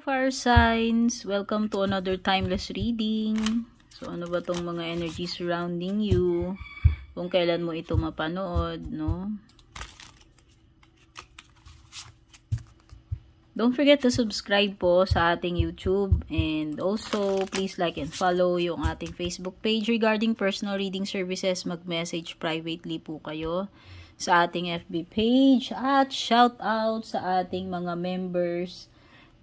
fire signs! Welcome to another timeless reading. So, ano ba tong mga energy surrounding you? Kung kailan mo ito mapanood, no? Don't forget to subscribe po sa ating YouTube and also please like and follow yung ating Facebook page regarding personal reading services. Mag-message privately po kayo sa ating FB page at shout out sa ating mga members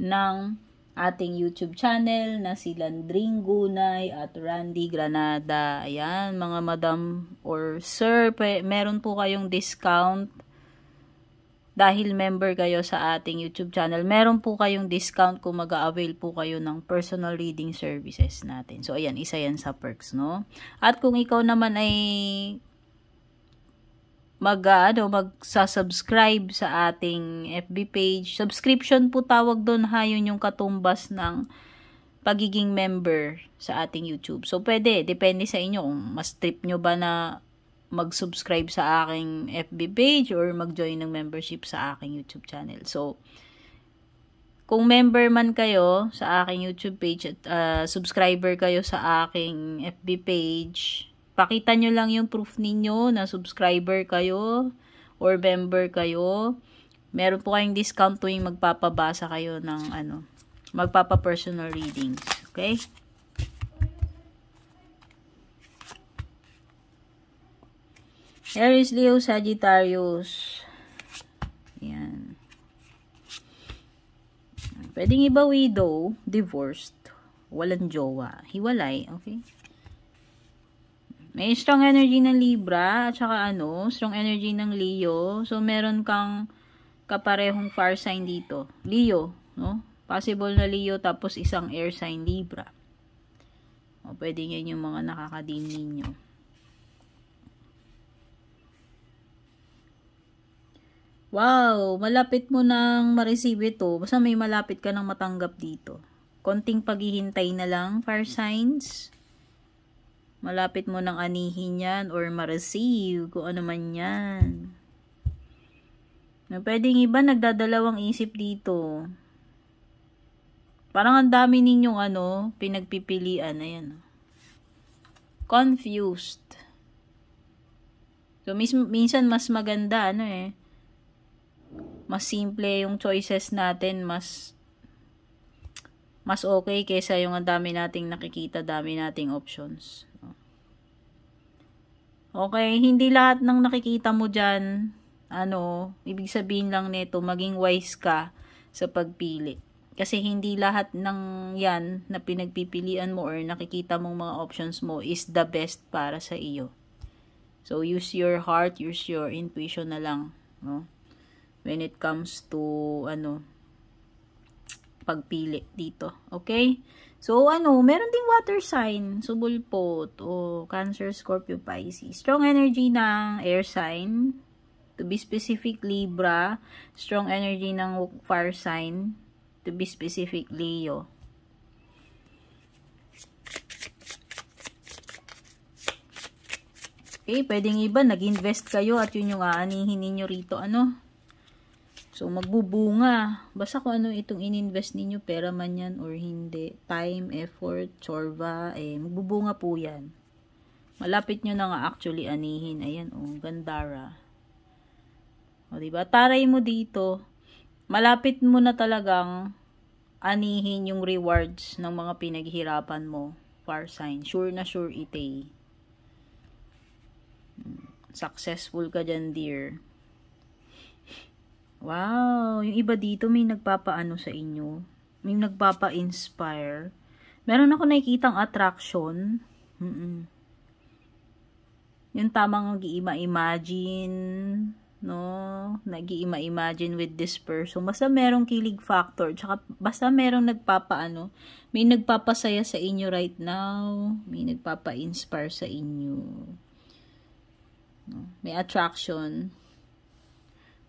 ng ating YouTube channel na si Landring Gunay at Randy Granada. Ayan, mga madam or sir, meron po kayong discount dahil member kayo sa ating YouTube channel. Meron po kayong discount kung mag avail po kayo ng personal reading services natin. So, ayan, isa yan sa perks, no? At kung ikaw naman ay mag uh, ano magsasubscribe sa ating FB page. Subscription po tawag doon ha, yun yung katumbas ng pagiging member sa ating YouTube. So pwede, depende sa inyo kung mas trip nyo ba na mag-subscribe sa aking FB page or mag-join ng membership sa aking YouTube channel. So kung member man kayo sa aking YouTube page at uh, subscriber kayo sa aking FB page, Pakita nyo lang yung proof ninyo na subscriber kayo or member kayo. Meron po kayong discount tuwing magpapabasa kayo ng ano, magpapa-personal readings. Okay? Aries, Leo, Sagittarius. Ayan. Pwedeng iba widow, divorced, walang jowa, hiwalay, okay? May strong energy ng Libra, at saka ano, strong energy ng Leo. So, meron kang kaparehong fire sign dito. Leo, no? Possible na Leo, tapos isang air sign Libra. O, pwede yan yung mga nakakadim ninyo. Wow! Malapit mo nang ma-receive ito. Basta may malapit ka nang matanggap dito. Konting paghihintay na lang, fire signs. Malapit mo nang anihin yan or ma-receive kung ano man yan. Na pwedeng iba nagdadalawang isip dito. Parang ang dami ninyong ano, pinagpipilian. Ayan. Confused. So, mis minsan mas maganda, ano eh. Mas simple yung choices natin, mas mas okay kaysa yung ang dami nating nakikita, dami nating options. Okay, hindi lahat ng nakikita mo dyan, ano, ibig sabihin lang nito, maging wise ka sa pagpili. Kasi hindi lahat ng yan na pinagpipilian mo or nakikita mong mga options mo is the best para sa iyo. So, use your heart, use your intuition na lang. No? When it comes to, ano, pagpili dito. Okay? So, ano, meron ding water sign. subulpot, o Cancer, Scorpio, Pisces. Strong energy ng air sign. To be specific, Libra. Strong energy ng fire sign. To be specific, Leo. Okay, eh, pwedeng iba, nag-invest kayo at yun yung aanihin ninyo rito, ano, So, magbubunga. Basta kung ano itong ininvest ninyo, pera man yan or hindi. Time, effort, chorva, eh, magbubunga po yan. Malapit nyo na nga actually anihin. Ayan, oh, gandara. O, diba? Taray mo dito. Malapit mo na talagang anihin yung rewards ng mga pinaghirapan mo. Far sign. Sure na sure ite. Hmm. Successful ka dyan, dear. Wow, yung iba dito may nagpapaano sa inyo. May nagpapa-inspire. Meron ako nakikitang attraction. Mm -mm. Yung tamang nag-iima-imagine, no? Nag-iima-imagine with this person. Basta merong kilig factor. Tsaka basta merong nagpapaano. May nagpapasaya sa inyo right now. May nagpapa-inspire sa inyo. No? May attraction.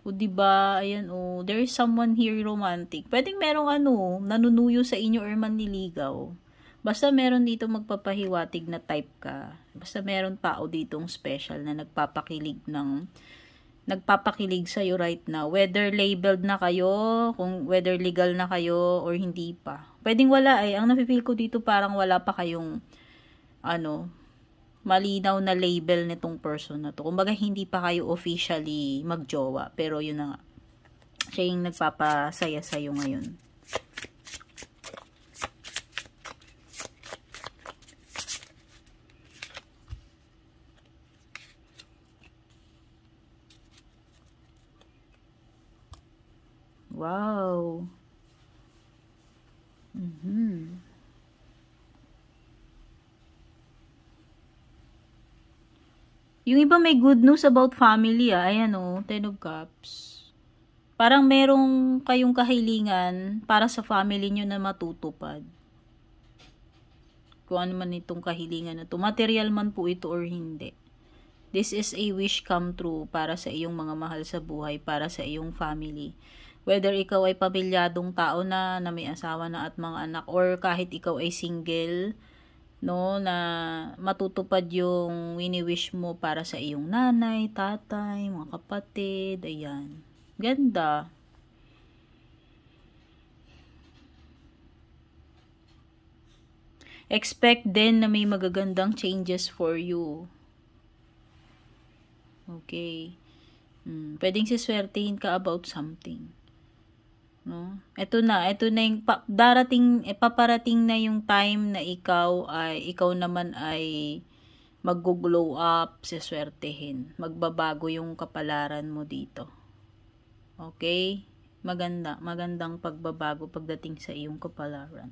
O, diba? Ayan, o. There is someone here romantic. Pwedeng merong ano, nanunuyo sa inyo or manliligaw. Basta meron dito magpapahiwatig na type ka. Basta meron tao ditong special na nagpapakilig ng nagpapakilig sa sa'yo right now. Whether labeled na kayo, kung whether legal na kayo, or hindi pa. Pwedeng wala eh. Ang napipil ko dito parang wala pa kayong ano, malinaw na label nitong person na to. Kumbaga, hindi pa kayo officially magjowa. Pero, yun na nga. Siya yung nagpapasaya sa'yo ngayon. Wow. Yung iba may good news about family, ah. Ayan, oh. Ten of Cups. Parang merong kayong kahilingan para sa family nyo na matutupad. Kung ano man itong kahilingan na to. Material man po ito or hindi. This is a wish come true para sa iyong mga mahal sa buhay, para sa iyong family. Whether ikaw ay pamilyadong tao na, na may asawa na at mga anak, or kahit ikaw ay single, no na matutupad yung wini-wish mo para sa iyong nanay, tatay, mga kapatid, ayan. Ganda. Expect din na may magagandang changes for you. Okay. Hmm, pwedeng siswertihin ka about something no? Ito na, ito na yung pa, darating eh, paparating na yung time na ikaw ay ikaw naman ay mag-glow up, seswertehin. Magbabago yung kapalaran mo dito. Okay? Maganda, magandang pagbabago pagdating sa iyong kapalaran.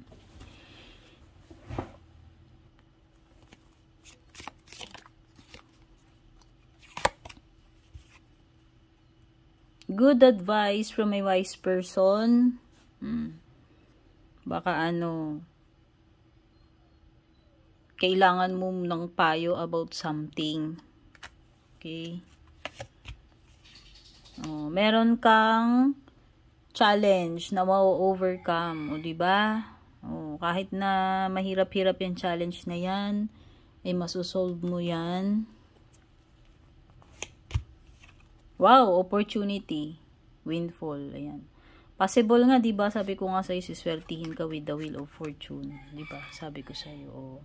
good advice from a wise person. Hmm. Baka ano, kailangan mo ng payo about something. Okay? Oh, meron kang challenge na ma-overcome, o 'di ba? Oh, kahit na mahirap-hirap 'yung challenge na 'yan, ay eh, masosolve mo 'yan. Wow, opportunity. Windfall, ayan. Possible nga, 'di ba? Sabi ko nga sa iyo, siswertihin ka with the wheel of fortune, 'di ba? Sabi ko sa iyo, oh.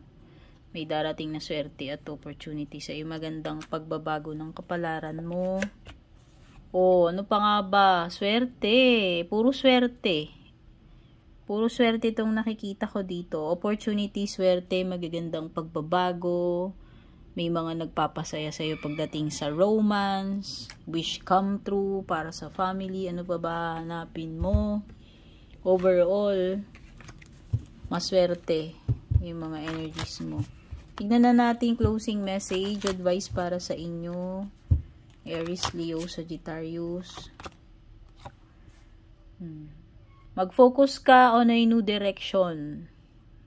May darating na swerte at opportunity sa iyo, magandang pagbabago ng kapalaran mo. Oh, ano pa nga ba? Swerte, puro swerte. Puro swerte itong nakikita ko dito. Opportunity, swerte, magagandang pagbabago may mga nagpapasaya sa iyo pagdating sa romance, wish come true para sa family, ano pa ba hanapin mo. Overall, maswerte yung mga energies mo. Tignan na natin closing message, advice para sa inyo. Aries, Leo, Sagittarius. Hmm. Mag-focus ka on a new direction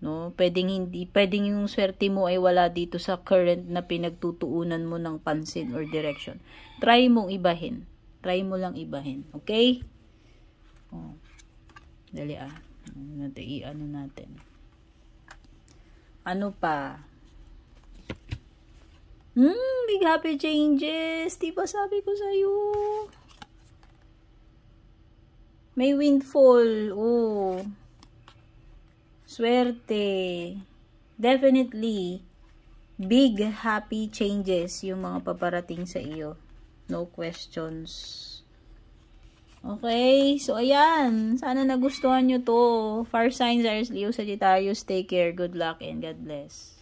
no pwedeng hindi pwedeng yung swerte mo ay wala dito sa current na pinagtutuunan mo ng pansin or direction try mong ibahin try mo lang ibahin okay oh dali ah natin i-ano natin ano pa hmm big happy changes diba sabi ko sa iyo? may windfall oh swerte. Definitely, big happy changes yung mga paparating sa iyo. No questions. Okay, so ayan. Sana nagustuhan nyo to. Far signs, Aries, Leo, Sagittarius, take care. Good luck and God bless.